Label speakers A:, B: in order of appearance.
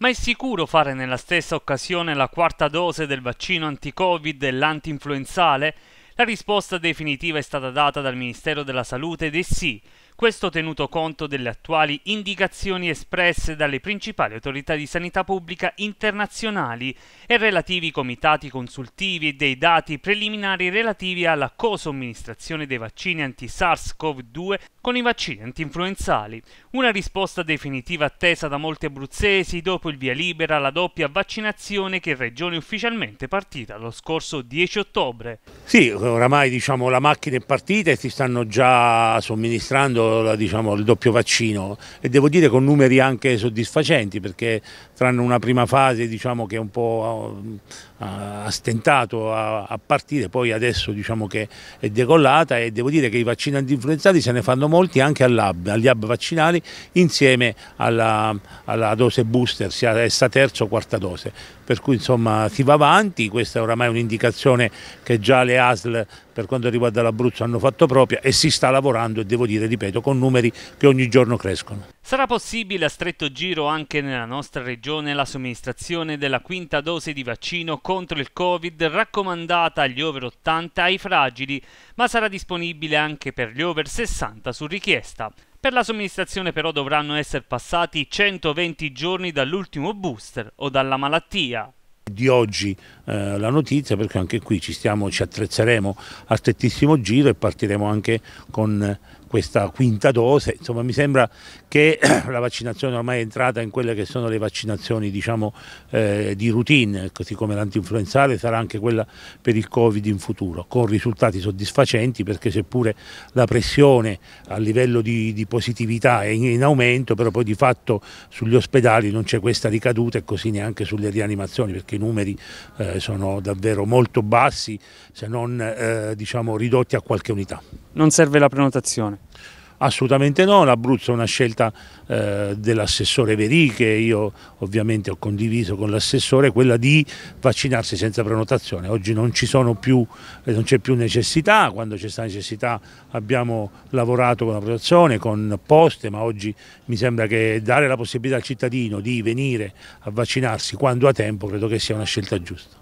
A: Ma è sicuro fare nella stessa occasione la quarta dose del vaccino anti-Covid e l'anti-influenzale? La risposta definitiva è stata data dal Ministero della Salute ed è sì, questo tenuto conto delle attuali indicazioni espresse dalle principali autorità di sanità pubblica internazionali e relativi comitati consultivi e dei dati preliminari relativi alla cosomministrazione dei vaccini anti-SARS-CoV-2 con i vaccini anti-influenzali. Una risposta definitiva attesa da molti abruzzesi dopo il via libera alla doppia vaccinazione che in regione ufficialmente partita lo scorso 10 ottobre.
B: Sì, oramai diciamo la macchina è partita e si stanno già somministrando diciamo, il doppio vaccino e devo dire con numeri anche soddisfacenti perché tranne una prima fase diciamo, che un po' ha ah, ah, stentato a, partire, poi adesso diciamo, che è decollata e devo dire che i vaccinanti influenzati se ne fanno molti anche all'AB, agli hub vaccinali insieme alla, alla dose booster, sia essa terza o quarta dose. Per cui insomma si va avanti, questa è oramai un'indicazione che già le ASL per quanto riguarda l'Abruzzo hanno fatto propria e si sta lavorando e devo dire, ripeto, con numeri che ogni giorno crescono.
A: Sarà possibile a stretto giro anche nella nostra regione la somministrazione della quinta dose di vaccino contro il Covid raccomandata agli over 80 ai fragili, ma sarà disponibile anche per gli over 60 su richiesta. Per la somministrazione però dovranno essere passati 120 giorni dall'ultimo booster o dalla malattia
B: di oggi eh, la notizia perché anche qui ci, stiamo, ci attrezzeremo a strettissimo giro e partiremo anche con eh, questa quinta dose, insomma mi sembra che la vaccinazione ormai è entrata in quelle che sono le vaccinazioni diciamo, eh, di routine, così come l'antinfluenzale sarà anche quella per il Covid in futuro, con risultati soddisfacenti perché seppure la pressione a livello di, di positività è in, in aumento, però poi di fatto sugli ospedali non c'è questa ricaduta e così neanche sulle rianimazioni perché i numeri eh, sono davvero molto bassi se non eh, diciamo, ridotti a qualche unità. Non serve la prenotazione? Assolutamente no, l'Abruzzo è una scelta eh, dell'assessore Verì che io ovviamente ho condiviso con l'assessore, quella di vaccinarsi senza prenotazione. Oggi non eh, c'è più necessità, quando c'è stata necessità abbiamo lavorato con la prenotazione, con poste, ma oggi mi sembra che dare la possibilità al cittadino di venire a vaccinarsi quando ha tempo credo che sia una scelta giusta.